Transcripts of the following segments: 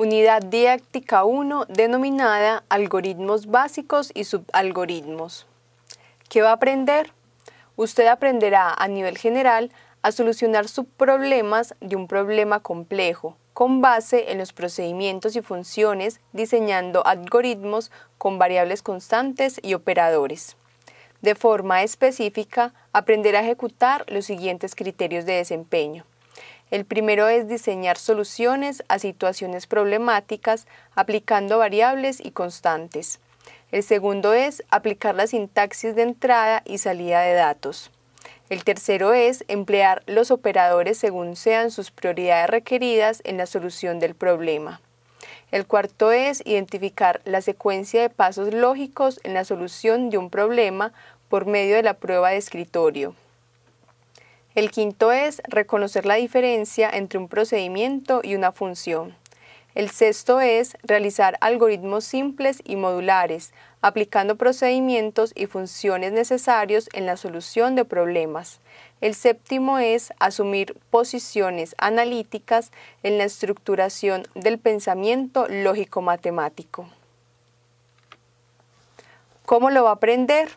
unidad didáctica 1 denominada Algoritmos básicos y subalgoritmos. ¿Qué va a aprender? Usted aprenderá a nivel general a solucionar subproblemas de un problema complejo, con base en los procedimientos y funciones, diseñando algoritmos con variables constantes y operadores. De forma específica, aprenderá a ejecutar los siguientes criterios de desempeño. El primero es diseñar soluciones a situaciones problemáticas aplicando variables y constantes. El segundo es aplicar la sintaxis de entrada y salida de datos. El tercero es emplear los operadores según sean sus prioridades requeridas en la solución del problema. El cuarto es identificar la secuencia de pasos lógicos en la solución de un problema por medio de la prueba de escritorio. El quinto es reconocer la diferencia entre un procedimiento y una función. El sexto es realizar algoritmos simples y modulares, aplicando procedimientos y funciones necesarios en la solución de problemas. El séptimo es asumir posiciones analíticas en la estructuración del pensamiento lógico-matemático. ¿Cómo lo va a aprender?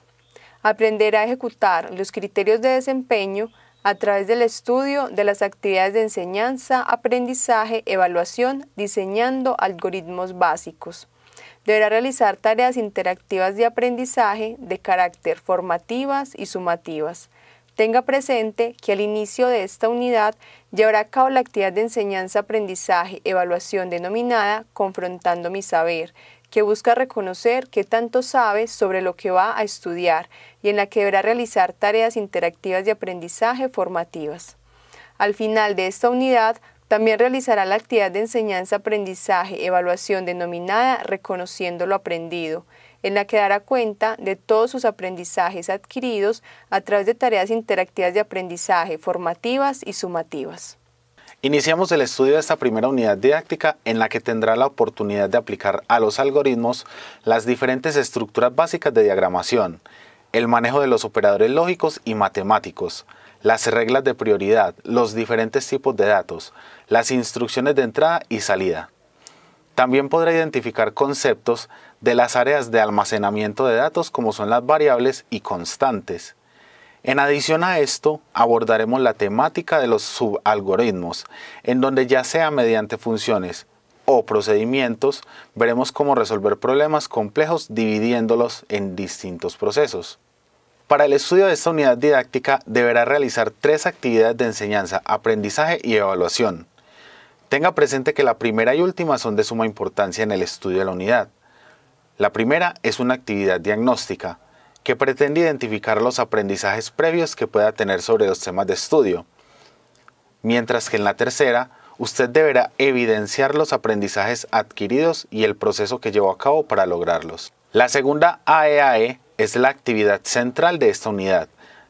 Aprender a ejecutar los criterios de desempeño a través del estudio de las actividades de enseñanza, aprendizaje, evaluación, diseñando algoritmos básicos. Deberá realizar tareas interactivas de aprendizaje de carácter formativas y sumativas. Tenga presente que al inicio de esta unidad llevará a cabo la actividad de enseñanza, aprendizaje, evaluación denominada Confrontando mi Saber, que busca reconocer qué tanto sabe sobre lo que va a estudiar y en la que deberá realizar tareas interactivas de aprendizaje formativas. Al final de esta unidad, también realizará la actividad de enseñanza, aprendizaje, evaluación denominada Reconociendo lo Aprendido, en la que dará cuenta de todos sus aprendizajes adquiridos a través de tareas interactivas de aprendizaje formativas y sumativas. Iniciamos el estudio de esta primera unidad didáctica en la que tendrá la oportunidad de aplicar a los algoritmos las diferentes estructuras básicas de diagramación, el manejo de los operadores lógicos y matemáticos, las reglas de prioridad, los diferentes tipos de datos, las instrucciones de entrada y salida. También podrá identificar conceptos de las áreas de almacenamiento de datos como son las variables y constantes, en adición a esto, abordaremos la temática de los subalgoritmos, en donde ya sea mediante funciones o procedimientos, veremos cómo resolver problemas complejos dividiéndolos en distintos procesos. Para el estudio de esta unidad didáctica deberá realizar tres actividades de enseñanza, aprendizaje y evaluación. Tenga presente que la primera y última son de suma importancia en el estudio de la unidad. La primera es una actividad diagnóstica, que pretende identificar los aprendizajes previos que pueda tener sobre los temas de estudio, mientras que en la tercera, usted deberá evidenciar los aprendizajes adquiridos y el proceso que llevó a cabo para lograrlos. La segunda AEAE e es la actividad central de esta unidad,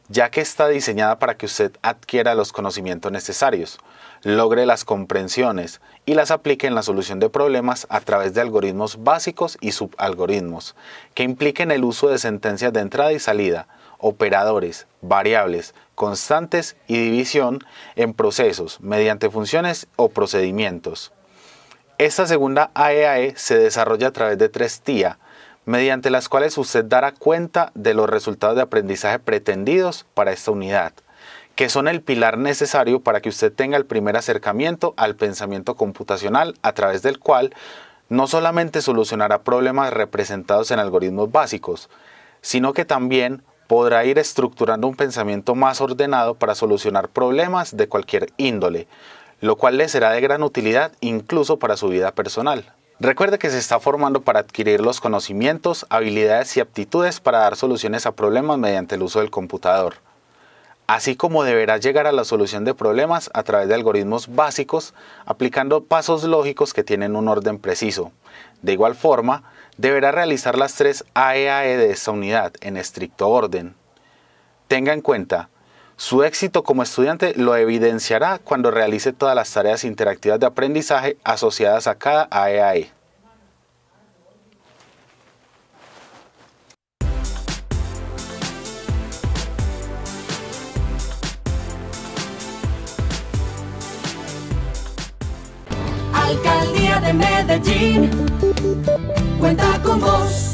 ya que está diseñada para que usted adquiera los conocimientos necesarios, logre las comprensiones y las aplique en la solución de problemas a través de algoritmos básicos y subalgoritmos, que impliquen el uso de sentencias de entrada y salida, operadores, variables, constantes y división en procesos mediante funciones o procedimientos. Esta segunda AEAE e se desarrolla a través de tres TIA, mediante las cuales usted dará cuenta de los resultados de aprendizaje pretendidos para esta unidad, que son el pilar necesario para que usted tenga el primer acercamiento al pensamiento computacional a través del cual no solamente solucionará problemas representados en algoritmos básicos, sino que también podrá ir estructurando un pensamiento más ordenado para solucionar problemas de cualquier índole, lo cual le será de gran utilidad incluso para su vida personal. Recuerde que se está formando para adquirir los conocimientos, habilidades y aptitudes para dar soluciones a problemas mediante el uso del computador, así como deberá llegar a la solución de problemas a través de algoritmos básicos, aplicando pasos lógicos que tienen un orden preciso. De igual forma, deberá realizar las tres AEAE e de esta unidad en estricto orden. Tenga en cuenta su éxito como estudiante lo evidenciará cuando realice todas las tareas interactivas de aprendizaje asociadas a cada AEAE. E. Alcaldía de Medellín cuenta con vos.